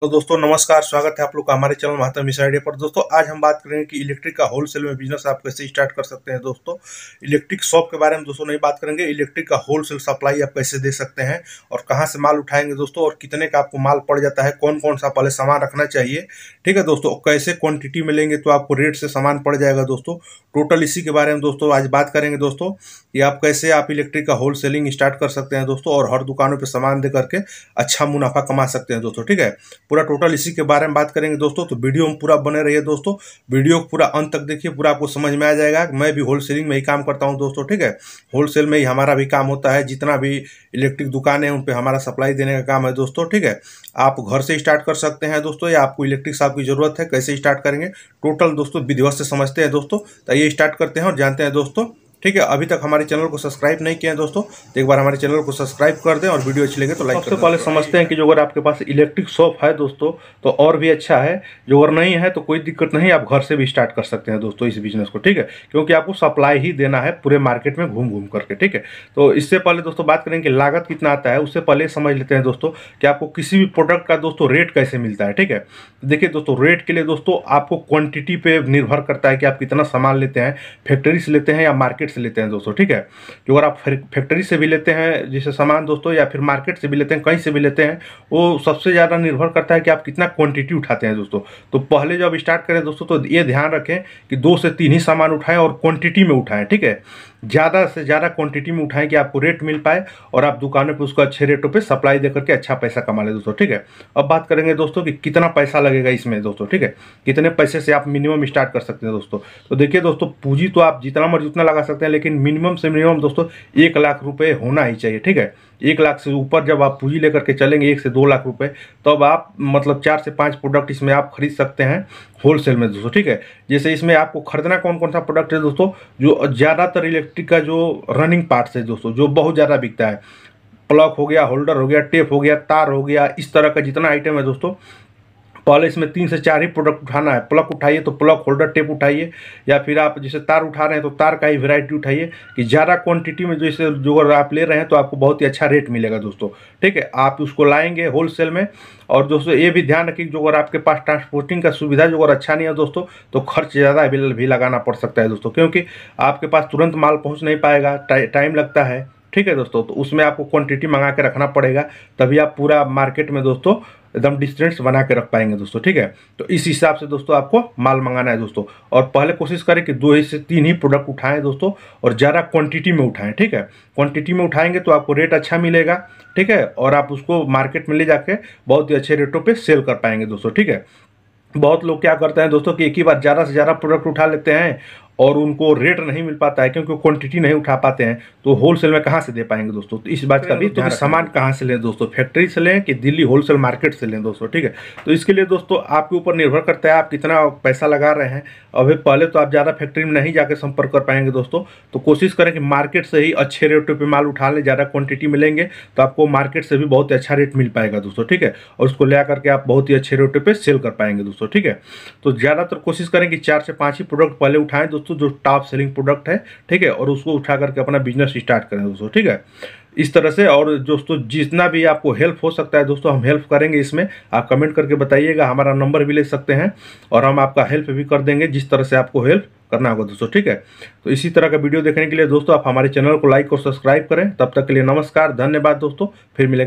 तो दोस्तों नमस्कार स्वागत है आप लोग का हमारे चैनल महात्मा मिश्रा पर दोस्तों आज हम बात करेंगे कि इलेक्ट्रिक का होलसेल में बिजनेस आप कैसे स्टार्ट कर सकते हैं दोस्तों इलेक्ट्रिक शॉप के बारे में दोस्तों नहीं बात करेंगे इलेक्ट्रिक का होलसेल सप्लाई आप कैसे दे सकते हैं और कहाँ से माल उठाएंगे दोस्तों और कितने का आपको माल पड़ जाता है कौन कौन सा पहले सामान रखना चाहिए ठीक है दोस्तों कैसे क्वान्टिटी में लेंगे तो आपको रेट से सामान पड़ जाएगा दोस्तों टोटल इसी के बारे में दोस्तों आज बात करेंगे दोस्तों कि आप कैसे आप इलेक्ट्रिक का होलसेलिंग स्टार्ट कर सकते हैं दोस्तों और हर दुकानों पर सामान दे करके अच्छा मुनाफा कमा सकते हैं दोस्तों ठीक है पूरा टोटल इसी के बारे में बात करेंगे दोस्तों तो वीडियो में पूरा बने रहिए दोस्तों वीडियो को पूरा अंत तक देखिए पूरा आपको समझ में आ जाएगा मैं भी होलसेलिंग में ही काम करता हूँ दोस्तों ठीक है होलसेल में ही हमारा भी काम होता है जितना भी इलेक्ट्रिक दुकान है उन पर हमारा सप्लाई देने का काम है दोस्तों ठीक है आप घर से स्टार्ट कर सकते हैं दोस्तों या आपको इलेक्ट्रिक साहब की ज़रूरत है कैसे स्टार्ट करेंगे टोटल दोस्तों विधिवत से समझते हैं दोस्तों तो ये स्टार्ट करते हैं और जानते हैं दोस्तों ठीक है अभी तक हमारे चैनल को सब्सक्राइब नहीं किया है दोस्तों तो एक बार हमारे चैनल को सब्सक्राइब कर दें और वीडियो अच्छी लगे तो लाइक सबसे पहले समझते हैं कि जो अगर आपके पास इलेक्ट्रिक शॉप है दोस्तों तो और भी अच्छा है जो अगर नहीं है तो कोई दिक्कत नहीं आप घर से भी स्टार्ट कर सकते हैं दोस्तों इस बिजनेस को ठीक है क्योंकि आपको सप्लाई ही देना है पूरे मार्केट में घूम घूम करके ठीक है तो इससे पहले दोस्तों बात करेंगे लागत कितना आता है उससे पहले समझ लेते हैं दोस्तों कि आपको किसी भी प्रोडक्ट का दोस्तों रेट कैसे मिलता है ठीक है देखिए दोस्तों रेट के लिए दोस्तों आपको क्वांटिटी पे निर्भर करता है कि आप कितना सामान लेते हैं फैक्ट्री से लेते हैं या मार्केट से लेते हैं दोस्तों ठीक है जो अगर आप फैक्ट्री से भी लेते हैं जैसे सामान दोस्तों या फिर मार्केट से भी लेते हैं कहीं से भी लेते हैं वो सबसे ज़्यादा निर्भर करता है कि आप कितना क्वांटिटी उठाते हैं दोस्तों तो पहले जब स्टार्ट करें दोस्तों तो ये ध्यान रखें कि दो से तीन ही सामान उठाएं और क्वान्टिटी में उठाएं ठीक है ज़्यादा से ज़्यादा क्वांटिटी में उठाएं कि आपको रेट मिल पाए और आप दुकानों पे उसको अच्छे रेटों पे सप्लाई दे करके अच्छा पैसा कमा लें दोस्तों ठीक है अब बात करेंगे दोस्तों कि कितना पैसा लगेगा इसमें दोस्तों ठीक है कितने पैसे से आप मिनिमम स्टार्ट कर सकते हैं दोस्तों तो देखिए दोस्तों पूँजी तो आप जितना मर्जी उतना लगा सकते हैं लेकिन मिनिमम से मिनिमम दोस्तों एक लाख रुपये होना ही चाहिए ठीक है एक लाख से ऊपर जब आप पूंजी लेकर के चलेंगे एक से दो लाख रुपए तब आप मतलब चार से पाँच प्रोडक्ट इसमें आप खरीद सकते हैं होलसेल में दोस्तों ठीक है जैसे इसमें आपको खरीदना कौन कौन सा प्रोडक्ट है दोस्तों जो ज़्यादातर इलेक्ट्रिक का जो रनिंग पार्ट्स है दोस्तों जो बहुत ज़्यादा बिकता है प्लग हो गया होल्डर हो गया टेप हो गया तार हो गया इस तरह का जितना आइटम है दोस्तों पहले इसमें तीन से चार ही प्रोडक्ट उठाना है प्लग उठाइए तो प्लग होल्डर टेप उठाइए या फिर आप जैसे तार उठा रहे हैं तो तार का ही वेराइटी उठाइए कि ज़्यादा क्वान्टिटी में जैसे जो अगर आप ले रहे हैं तो आपको बहुत ही अच्छा रेट मिलेगा दोस्तों ठीक है आप उसको लाएंगे होलसेल में और दोस्तों ये भी ध्यान रखिए जो अगर आपके पास ट्रांसपोर्टिंग का सुविधा जो अगर अच्छा नहीं है दोस्तों तो खर्च ज़्यादा भी लगाना पड़ सकता है दोस्तों क्योंकि आपके पास तुरंत माल पहुँच नहीं पाएगा टाइम लगता है ठीक है दोस्तों तो उसमें आपको क्वांटिटी मंगा के रखना पड़ेगा तभी आप पूरा मार्केट में दोस्तों एकदम डिस्टेंस बना के रख पाएंगे दोस्तों ठीक है तो इस हिसाब से दोस्तों आपको माल मंगाना है दोस्तों और पहले कोशिश करें कि दो ही से तीन ही प्रोडक्ट उठाएं दोस्तों और ज़्यादा क्वांटिटी में उठाएं ठीक है क्वांटिटी में उठाएंगे तो आपको रेट अच्छा मिलेगा ठीक है और आप उसको मार्केट में ले जाके बहुत ही अच्छे रेटों पर सेल कर पाएंगे दोस्तों ठीक है बहुत लोग क्या करते हैं दोस्तों कि एक ही बार ज़्यादा से ज़्यादा प्रोडक्ट उठा लेते हैं और उनको रेट नहीं मिल पाता है क्योंकि क्वांटिटी नहीं उठा पाते हैं तो होलसेल में कहाँ से दे पाएंगे दोस्तों तो इस बात का तो भी तो सामान कहाँ से लें दोस्तों फैक्ट्री से लें कि दिल्ली होलसेल मार्केट से लें दोस्तों ठीक है तो इसके लिए दोस्तों आपके ऊपर निर्भर करता है आप कितना पैसा लगा रहे हैं अभी पहले तो आप ज़्यादा फैक्ट्री में नहीं जाकर संपर्क कर पाएंगे दोस्तों तो कोशिश करें कि मार्केट से ही अच्छे रेटों पर माल उठा लें ज़्यादा क्वान्टिटी मिलेंगे तो आपको मार्केट से भी बहुत अच्छा रेट मिल पाएगा दोस्तों ठीक है और उसको ले करके आप बहुत ही अच्छे रेटों पर सेल कर पाएंगे दोस्तों ठीक है तो ज़्यादातर कोशिश करें कि चार से पाँच ही प्रोडक्ट पहले उठाएँ दोस्तों दोस्तों जो टॉप सेलिंग प्रोडक्ट है ठीक है और उसको उठा करके अपना बिजनेस स्टार्ट करें दोस्तों ठीक है इस तरह से और दोस्तों जितना भी आपको हेल्प हो सकता है दोस्तों हम हेल्प करेंगे इसमें आप कमेंट करके बताइएगा हमारा नंबर भी ले सकते हैं और हम आपका हेल्प भी कर देंगे जिस तरह से आपको हेल्प करना होगा दोस्तों ठीक है तो इसी तरह का वीडियो देखने के लिए दोस्तों आप हमारे चैनल को लाइक और सब्सक्राइब करें तब तक के लिए नमस्कार धन्यवाद दोस्तों फिर मिलेंगे